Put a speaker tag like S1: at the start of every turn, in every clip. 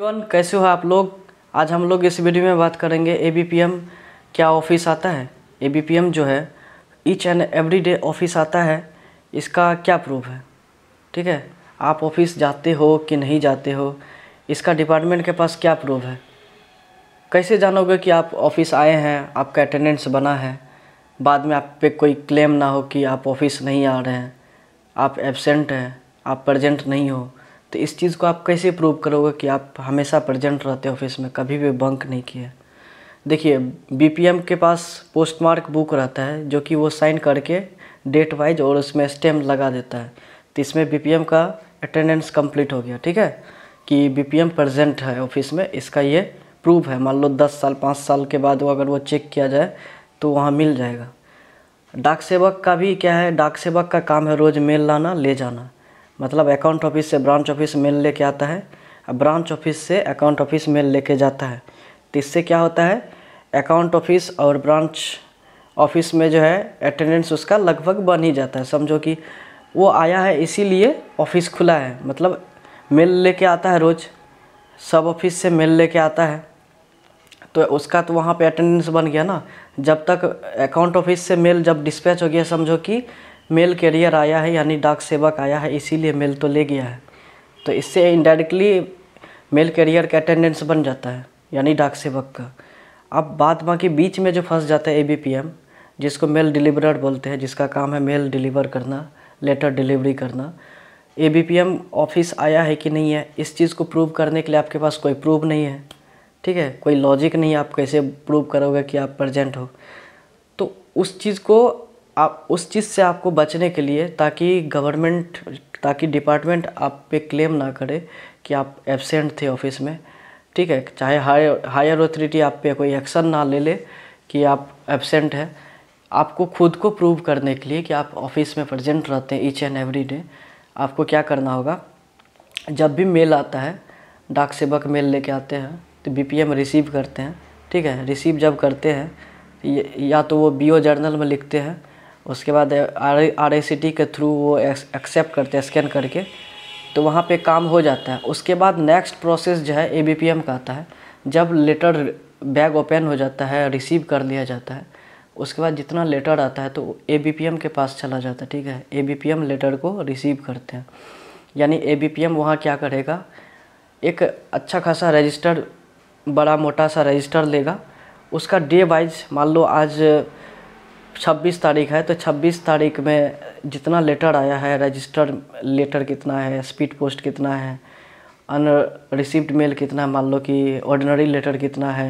S1: everyone कैसे हो आप लोग आज हम लोग इस वीडियो में बात करेंगे एम क्या ऑफिस आता है एम जो है each and every day office आता है इसका क्या प्रूफ है ठीक है आप ऑफिस जाते हो कि नहीं जाते हो इसका डिपार्टमेंट के पास क्या प्रूफ है कैसे जानोगे कि आप ऑफिस आए हैं आपका अटेंडेंस बना है बाद में आप पे कोई क्लेम ना हो कि आप ऑफिस नहीं आ रहे हैं आप एबसेंट हैं आप प्रजेंट नहीं हो तो इस चीज़ को आप कैसे प्रूव करोगे कि आप हमेशा प्रेजेंट रहते ऑफिस में कभी भी बंक नहीं किए देखिए बीपीएम के पास पोस्टमार्क बुक रहता है जो कि वो साइन करके डेट वाइज और उसमें स्टेम लगा देता है तो इसमें बीपीएम का अटेंडेंस कंप्लीट हो गया ठीक है कि बीपीएम प्रेजेंट है ऑफिस में इसका ये प्रूफ है मान लो दस साल पाँच साल के बाद वो अगर वो चेक किया जाए तो वहाँ मिल जाएगा डाक सेवक का भी क्या है डाक सेवक का काम है रोज़ मेल लाना ले जाना मतलब अकाउंट ऑफिस से ब्रांच ऑफिस मेल लेके आता है और ब्रांच ऑफिस से अकाउंट ऑफिस मेल लेके जाता है तो इससे क्या होता है अकाउंट ऑफिस और ब्रांच ऑफिस में जो है अटेंडेंस उसका लगभग बन ही जाता है समझो कि वो आया है इसीलिए ऑफिस खुला है मतलब मेल लेके आता है रोज़ सब ऑफिस से मेल लेके आता है तो उसका तो वहाँ पे अटेंडेंस बन गया ना जब तक अकाउंट ऑफिस से मेल जब डिस्पैच हो गया समझो कि मेल कैरियर आया है यानी डाक सेवक आया है इसीलिए मेल तो ले गया है तो इससे इनडायरेक्टली मेल कैरियर का अटेंडेंस बन जाता है यानी डाक सेवक का अब बात बाकी बीच में जो फंस जाता है ए जिसको मेल डिलीवरर बोलते हैं जिसका काम है मेल डिलीवर करना लेटर डिलीवरी करना ए ऑफिस आया है कि नहीं है इस चीज़ को प्रूव करने के लिए आपके पास कोई प्रूव नहीं है ठीक है कोई लॉजिक नहीं है आप कैसे प्रूव करोगे कि आप प्रजेंट हो तो उस चीज़ को आप उस चीज़ से आपको बचने के लिए ताकि गवर्नमेंट ताकि डिपार्टमेंट आप पे क्लेम ना करे कि आप एबसेंट थे ऑफिस में ठीक है चाहे हायर हायर अथॉरिटी आप पे कोई एक्शन ना ले ले कि आप एबसेंट है आपको खुद को प्रूव करने के लिए कि आप ऑफिस में प्रजेंट रहते हैं ईच एंड एवरी डे आपको क्या करना होगा जब भी मेल आता है डाक सेवक मेल लेके आते हैं तो बी रिसीव करते हैं ठीक है रिसीव जब करते हैं या तो वो बीओ जर्नल में लिखते हैं उसके बाद आर आर के थ्रू वो एक्सेप्ट करते हैं स्कैन करके तो वहाँ पे काम हो जाता है उसके बाद नेक्स्ट प्रोसेस जो है ए बी का आता है जब लेटर बैग ओपन हो जाता है रिसीव कर लिया जाता है उसके बाद जितना लेटर आता है तो ए बी के पास चला जाता है ठीक है ए बी लेटर को रिसीव करते हैं यानी ए बी पी एम वहाँ क्या करेगा एक अच्छा खासा रजिस्टर बड़ा मोटा सा रजिस्टर लेगा उसका डे वाइज मान लो आज छब्बीस तारीख है तो छब्बीस तारीख में जितना लेटर आया है रजिस्टर लेटर कितना है स्पीड पोस्ट कितना है अन रिसिप्ट मेल कितना है मान लो कि ऑर्डिनरी लेटर कितना है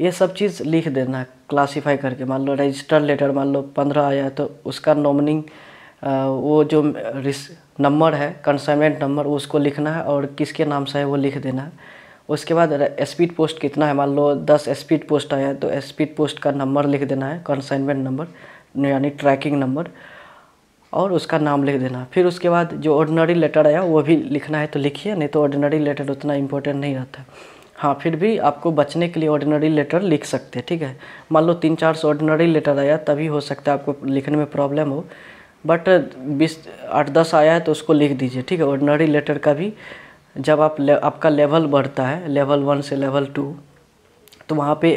S1: ये सब चीज़ लिख देना क्लासीफाई करके मान लो रजिस्टर लेटर मान लो पंद्रह आया है तो उसका नॉमिनिंग वो जो नंबर है कंसाइनमेंट नंबर उसको लिखना है और किसके नाम से है वो लिख देना है उसके बाद स्पीड पोस्ट कितना है मान लो दस स्पीड पोस्ट आया है तो स्पीड पोस्ट का नंबर लिख देना है कंसाइनमेंट नंबर यानी ट्रैकिंग नंबर और उसका नाम लिख देना है फिर उसके बाद जो ऑर्डिनरी लेटर आया वो भी लिखना है तो लिखिए नहीं तो ऑर्डिनरी लेटर उतना इम्पोर्टेंट नहीं रहता हाँ फिर भी आपको बचने के लिए ऑर्डिनरी लेटर लिख सकते हैं ठीक है मान लो तीन चार सौ ऑर्डिनरी लेटर आया तभी हो सकता है आपको लिखने में प्रॉब्लम हो बट बीस आठ दस आया है तो उसको लिख दीजिए ठीक है ऑर्डिनरी लेटर का भी जब आप ले, आपका लेवल बढ़ता है लेवल वन से लेवल टू तो वहाँ पे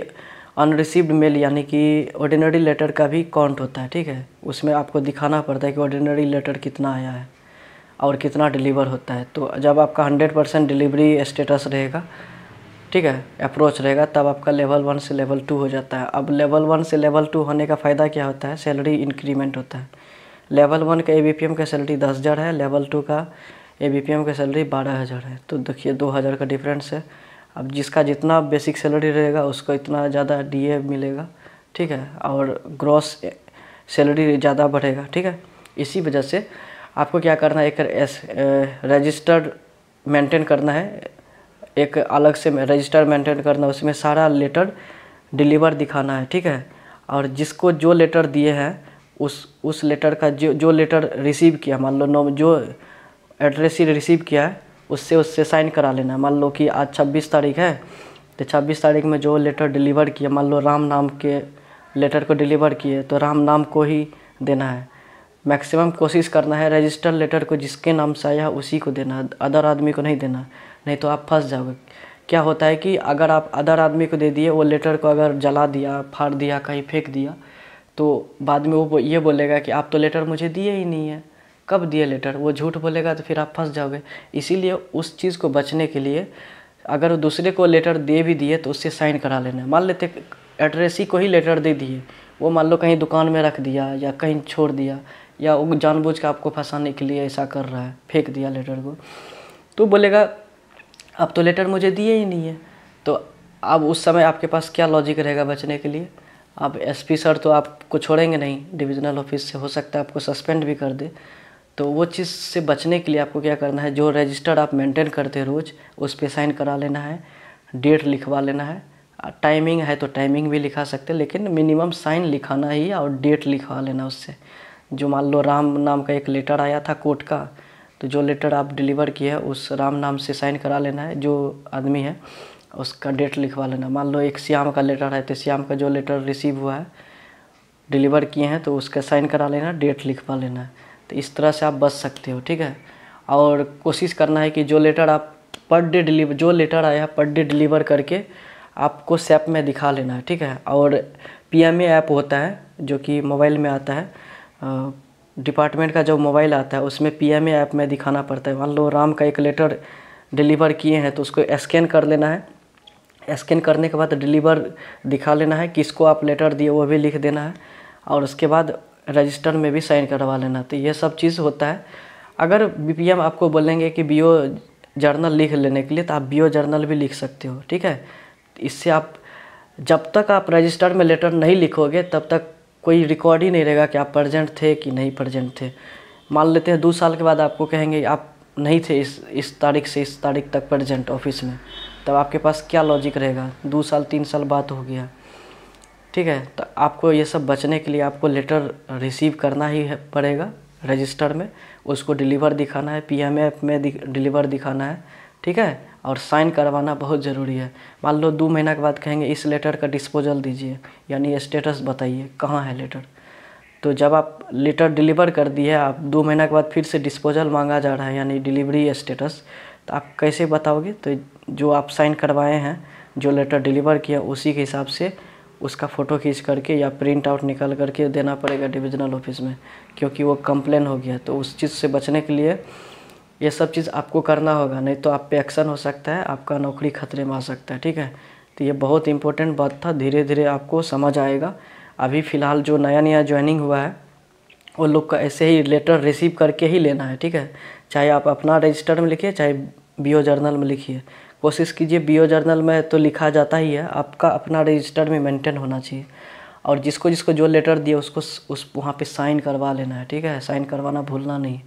S1: अनरिसीव्ड मेल यानी कि ऑर्डिनरी लेटर का भी काउंट होता है ठीक है उसमें आपको दिखाना पड़ता है कि ऑर्डिनरी लेटर कितना आया है और कितना डिलीवर होता है तो जब आपका हंड्रेड परसेंट डिलीवरी स्टेटस रहेगा ठीक है अप्रोच रहेगा तब आपका लेवल वन से लेवल टू हो जाता है अब लेवल वन से लेवल टू होने का फ़ायदा क्या होता है सैलरी इंक्रीमेंट होता है लेवल वन का ए पी एम का सैलरी दस हज़ार है लेवल टू का ए बी का सैलरी बारह हज़ार है तो देखिए दो हज़ार का डिफरेंस है अब जिसका जितना बेसिक सैलरी रहेगा उसको इतना ज़्यादा ए मिलेगा ठीक है और ग्रॉस सैलरी ज़्यादा बढ़ेगा ठीक है इसी वजह से आपको क्या करना है एक एस रजिस्टर्ड मेंटेन करना है एक अलग से रजिस्टर मेंटेन करना है उसमें सारा लेटर डिलीवर दिखाना है ठीक है और जिसको जो लेटर दिए हैं उस उस लेटर का जो जो लेटर रिसीव किया मान लो नो जो एड्रेस ही रिसीव किया है उससे उससे साइन करा लेना है मान लो कि आज छब्बीस तारीख है तो छब्बीस तारीख में जो लेटर डिलीवर किया मान लो राम नाम के लेटर को डिलीवर किए तो राम नाम को ही देना है मैक्सिमम कोशिश करना है रजिस्टर लेटर को जिसके नाम से आया उसी को देना है अदर आदमी को नहीं देना नहीं तो आप फंस जाओगे क्या होता है कि अगर आप अदर आदमी को दे दिए वो लेटर को अगर जला दिया फाड़ दिया कहीं फेंक दिया तो बाद में वो ये बोलेगा कि आप तो लेटर मुझे दिए ही नहीं है कब दिए लेटर वो झूठ बोलेगा तो फिर आप फंस जाओगे इसीलिए उस चीज़ को बचने के लिए अगर दूसरे को लेटर दे भी दिए तो उससे साइन करा लेना मान लेते एड्रेस ही को ही लेटर दे दिए वो मान लो कहीं दुकान में रख दिया या कहीं छोड़ दिया या वो जानबूझ के आपको फंसाने के लिए ऐसा कर रहा है फेंक दिया लेटर को तो बोलेगा अब तो लेटर मुझे दिए ही नहीं है तो अब उस समय आपके पास क्या लॉजिक रहेगा बचने के लिए आप एसपी सर तो आपको छोड़ेंगे नहीं डिविजनल ऑफिस से हो सकता है आपको सस्पेंड भी कर दे तो वो चीज़ से बचने के लिए आपको क्या करना है जो रजिस्टर आप मेंटेन करते हैं रोज़ उस पर साइन करा लेना है डेट लिखवा लेना है टाइमिंग है तो टाइमिंग भी लिखा सकते हैं लेकिन मिनिमम साइन लिखाना ही और डेट लिखवा लेना उससे जो मान लो राम नाम का एक लेटर आया था कोर्ट का तो जो लेटर आप डिलीवर किए है उस राम नाम से साइन करा लेना है जो आदमी है उसका डेट लिखवा लेना मान लो एक श्याम का लेटर है तो श्याम का जो लेटर रिसीव हुआ है डिलीवर किए हैं तो उसका साइन करा लेना डेट लिखवा लेना है तो इस तरह से आप बच सकते हो ठीक है और कोशिश करना है कि जो लेटर आप पर डे डिलीवर जो लेटर आया पर डे डिलीवर करके आपको सेप में दिखा लेना है ठीक है और पी एम ऐप होता है जो कि मोबाइल में आता है डिपार्टमेंट का जो मोबाइल आता है उसमें पी एम ऐप में दिखाना पड़ता है मान लो राम का एक लेटर डिलीवर किए हैं तो उसको स्कैन कर लेना है स्कैन करने के बाद डिलीवर दिखा लेना है किसको आप लेटर दिए वो भी लिख देना है और उसके बाद रजिस्टर में भी साइन करवा लेना तो ये सब चीज़ होता है अगर बी आपको बोलेंगे कि बी जर्नल लिख लेने के लिए तो आप बी जर्नल भी लिख सकते हो ठीक है इससे आप जब तक आप रजिस्टर में लेटर नहीं लिखोगे तब तक कोई रिकॉर्ड ही नहीं रहेगा कि आप प्रजेंट थे कि नहीं प्रजेंट थे मान लेते हैं दो साल के बाद आपको कहेंगे आप नहीं थे इस इस तारीख से इस तारीख तक प्रजेंट ऑफिस में तब आपके पास क्या लॉजिक रहेगा दो साल तीन साल बाद हो गया ठीक है तो आपको ये सब बचने के लिए आपको लेटर रिसीव करना ही पड़ेगा रजिस्टर में उसको डिलीवर दिखाना है पी में डिलीवर दिखाना है ठीक है और साइन करवाना बहुत ज़रूरी है मान लो दो महीना के बाद कहेंगे इस लेटर का डिस्पोजल दीजिए यानी स्टेटस बताइए कहाँ है लेटर तो जब आप लेटर डिलीवर कर दिए आप दो महीना के बाद फिर से डिस्पोजल मांगा जा रहा है यानी डिलीवरी स्टेटस तो आप कैसे बताओगे तो जो आप साइन करवाए हैं जो लेटर डिलीवर किया उसी के हिसाब से उसका फ़ोटो खींच करके या प्रिंट आउट निकाल करके देना पड़ेगा डिविजनल ऑफिस में क्योंकि वो कंप्लेन हो गया तो उस चीज़ से बचने के लिए ये सब चीज़ आपको करना होगा नहीं तो आप पे एक्शन हो सकता है आपका नौकरी खतरे में आ सकता है ठीक है तो ये बहुत इंपॉर्टेंट बात था धीरे धीरे आपको समझ आएगा अभी फ़िलहाल जो नया नया ज्वाइनिंग हुआ है वो लोग का ऐसे ही लेटर रिसीव करके ही लेना है ठीक है चाहे आप अपना रजिस्टर में लिखिए चाहे बी जर्नल में लिखिए कोशिश कीजिए बी जर्नल में तो लिखा जाता ही है आपका अपना रजिस्टर में मेंटेन होना चाहिए और जिसको जिसको जो लेटर दिया उसको उस वहाँ पे साइन करवा लेना है ठीक है साइन करवाना भूलना नहीं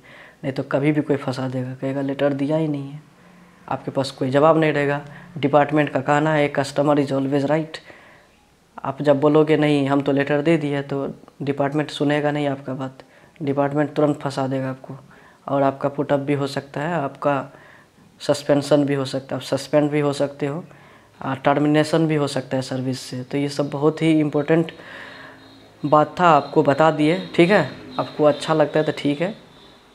S1: नहीं तो कभी भी कोई फंसा देगा कहेगा लेटर दिया ही नहीं है आपके पास कोई जवाब नहीं रहेगा डिपार्टमेंट का कहना है कस्टमर इज़ ऑलवेज राइट आप जब बोलोगे नहीं हम तो लेटर दे दिए तो डिपार्टमेंट सुनेगा नहीं आपका बात डिपार्टमेंट तुरंत फंसा देगा आपको और आपका पुटअप भी हो सकता है आपका सस्पेंशन भी हो सकता है सस्पेंड भी हो सकते हो टर्मिनेशन भी हो सकता है सर्विस से तो ये सब बहुत ही इम्पोर्टेंट बात था आपको बता दिए ठीक है आपको अच्छा लगता है तो ठीक है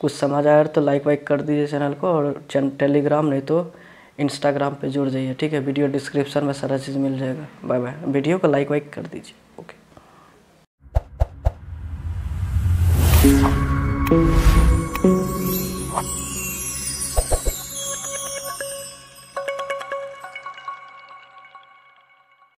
S1: कुछ समझ आया तो लाइक वाइक कर दीजिए चैनल को और टेलीग्राम नहीं तो इंस्टाग्राम पे जुड़ जाइए ठीक है वीडियो डिस्क्रिप्शन में सारा चीज़ मिल जाएगा बाय बाय वीडियो को लाइक वाइक कर दीजिए ओके